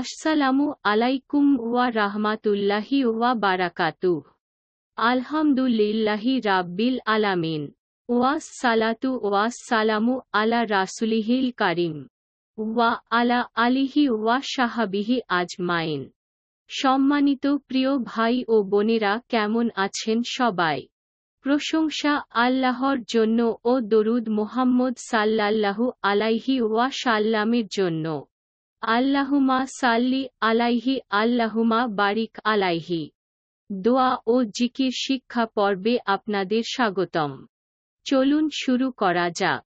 আসসালামু আলাইকুম ওয়া রাহমাতুল্লাহি ওয়া বারাকাতু আলহামদুলিল্লাহি রাব্বিল আলামিন ওয়াস সালাতু ওয়াস সালামু আলা রাসুলিহিল কারিম ওয়া আলা আলিহি ওয়া সাহাবিহি আজমাইন সম্মানিত প্রিয় ভাই ও বোনেরা কেমন আছেন সবাই প্রশংসা আল্লাহর জন্য ও দরুদ মোহাম্মদ সাল্লাল্লাহু আলাইহি ওয়া সাল্লামের জন্য আল্লাহুমা সাল্লি আলাইহি আল্লাহুমা বারিক আলাইহি দোয়া ও জিকির শিক্ষা পর্বে আপনাদের স্বাগতম চলুন শুরু করা যাক